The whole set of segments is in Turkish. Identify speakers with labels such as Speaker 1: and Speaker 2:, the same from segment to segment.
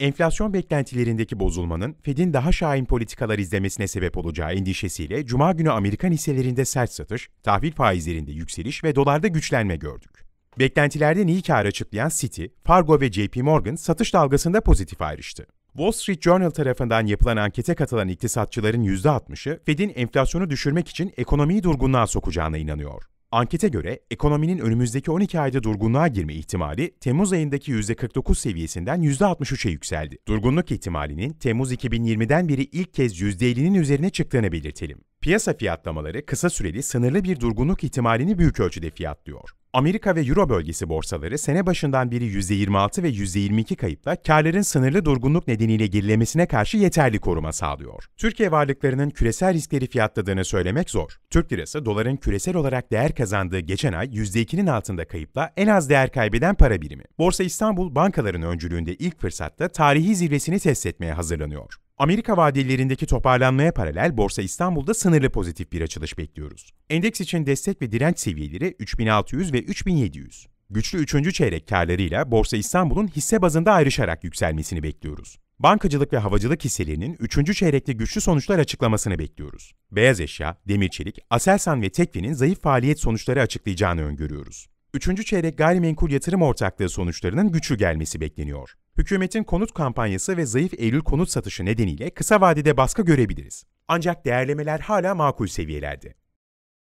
Speaker 1: Enflasyon beklentilerindeki bozulmanın Fed'in daha şahin politikalar izlemesine sebep olacağı endişesiyle Cuma günü Amerikan hisselerinde sert satış, tahvil faizlerinde yükseliş ve dolarda güçlenme gördük. Beklentilerden iyi kar açıklayan Citi, Fargo ve JP Morgan satış dalgasında pozitif ayrıştı. Wall Street Journal tarafından yapılan ankete katılan iktisatçıların %60'ı Fed'in enflasyonu düşürmek için ekonomiyi durgunluğa sokacağına inanıyor. Ankete göre ekonominin önümüzdeki 12 ayda durgunluğa girme ihtimali Temmuz ayındaki %49 seviyesinden %63'e yükseldi. Durgunluk ihtimalinin Temmuz 2020'den beri ilk kez %50'nin üzerine çıktığını belirtelim. Piyasa fiyatlamaları kısa süreli sınırlı bir durgunluk ihtimalini büyük ölçüde fiyatlıyor. Amerika ve Euro bölgesi borsaları sene başından beri %26 ve %22 kayıpla karların sınırlı durgunluk nedeniyle gerilemesine karşı yeterli koruma sağlıyor. Türkiye varlıklarının küresel riskleri fiyatladığını söylemek zor. Türk lirası doların küresel olarak değer kazandığı geçen ay %2'nin altında kayıpla en az değer kaybeden para birimi. Borsa İstanbul bankaların öncülüğünde ilk fırsatta tarihi zirvesini test etmeye hazırlanıyor. Amerika vadelerindeki toparlanmaya paralel Borsa İstanbul'da sınırlı pozitif bir açılış bekliyoruz. Endeks için destek ve direnç seviyeleri 3600 ve 3700. Güçlü üçüncü çeyrek karlarıyla Borsa İstanbul'un hisse bazında ayrışarak yükselmesini bekliyoruz. Bankacılık ve havacılık hisselerinin 3. çeyrekte güçlü sonuçlar açıklamasını bekliyoruz. Beyaz eşya, demir çelik, Aselsan ve tekvin'in zayıf faaliyet sonuçları açıklayacağını öngörüyoruz. 3. çeyrek gayrimenkul yatırım ortaklığı sonuçlarının güçlü gelmesi bekleniyor hükümetin konut kampanyası ve zayıf Eylül konut satışı nedeniyle kısa vadede baskı görebiliriz. Ancak değerlemeler hala makul seviyelerde.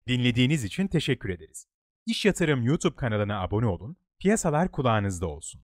Speaker 1: Dinlediğiniz için teşekkür ederiz. İş Yatırım YouTube kanalına abone olun, piyasalar kulağınızda olsun.